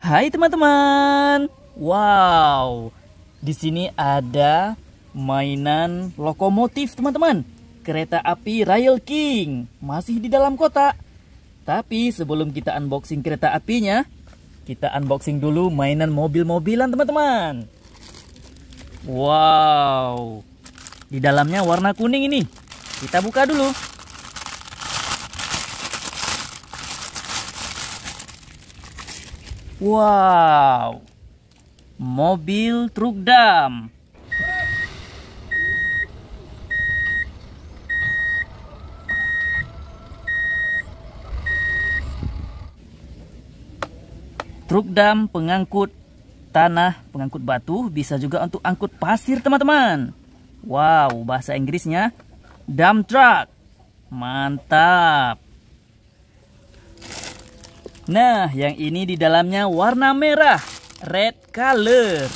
Hai teman-teman. Wow. Di sini ada mainan lokomotif, teman-teman. Kereta api Rail King masih di dalam kota. Tapi sebelum kita unboxing kereta apinya, kita unboxing dulu mainan mobil-mobilan, teman-teman. Wow. Di dalamnya warna kuning ini. Kita buka dulu. Wow, mobil truk dam. Truk dam pengangkut tanah, pengangkut batu, bisa juga untuk angkut pasir teman-teman. Wow, bahasa Inggrisnya dam truck. Mantap. Nah, yang ini di dalamnya warna merah, red color.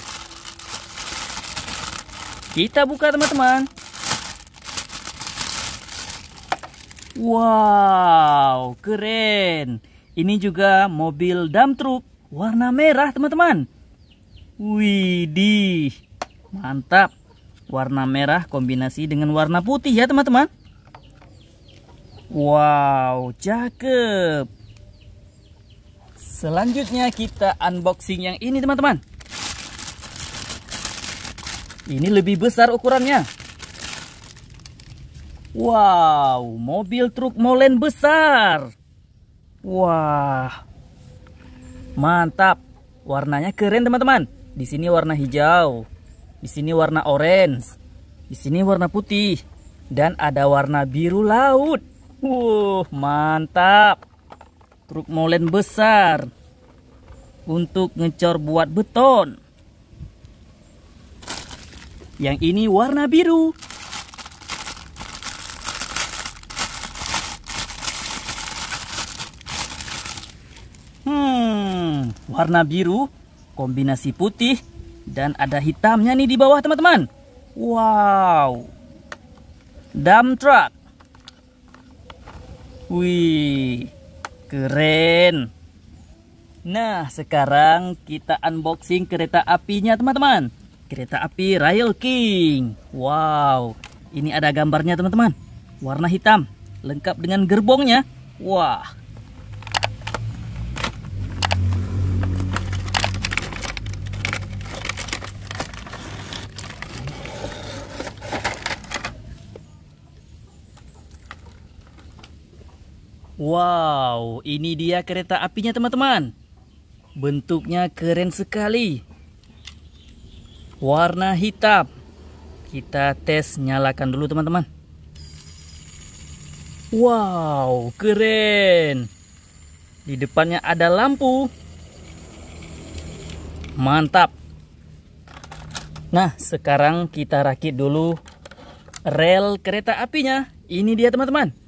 Kita buka teman-teman. Wow, keren. Ini juga mobil dump truck warna merah teman-teman. Widih, mantap. Warna merah kombinasi dengan warna putih ya teman-teman. Wow, cakep. Selanjutnya kita unboxing yang ini teman-teman. Ini lebih besar ukurannya. Wow, mobil truk molen besar. Wah. Mantap. Warnanya keren teman-teman. Di sini warna hijau, di sini warna orange, di sini warna putih dan ada warna biru laut. Wuh, mantap truk molen besar untuk ngecor buat beton. Yang ini warna biru. Hmm, warna biru, kombinasi putih, dan ada hitamnya nih di bawah teman-teman. Wow. Dump truck. Wih. Keren. Nah, sekarang kita unboxing kereta apinya, teman-teman. Kereta api Rail King. Wow, ini ada gambarnya, teman-teman. Warna hitam, lengkap dengan gerbongnya. Wah, Wow, ini dia kereta apinya teman-teman. Bentuknya keren sekali. Warna hitam. Kita tes nyalakan dulu teman-teman. Wow, keren. Di depannya ada lampu. Mantap. Nah, sekarang kita rakit dulu rel kereta apinya. Ini dia teman-teman.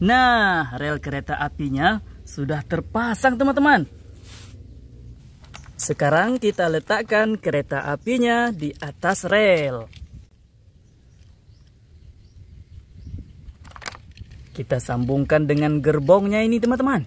Nah, rel kereta apinya sudah terpasang teman-teman. Sekarang kita letakkan kereta apinya di atas rel. Kita sambungkan dengan gerbongnya ini teman-teman.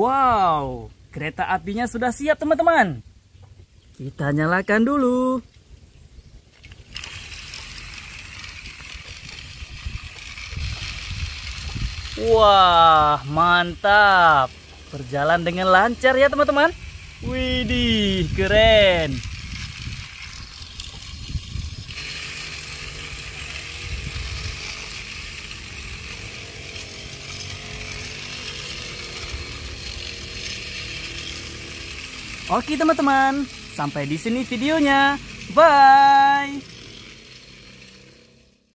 Wow, kereta apinya sudah siap teman-teman. Kita nyalakan dulu. Wah, mantap. Berjalan dengan lancar ya teman-teman. Widih, keren. Oke teman-teman, sampai di sini videonya. Bye!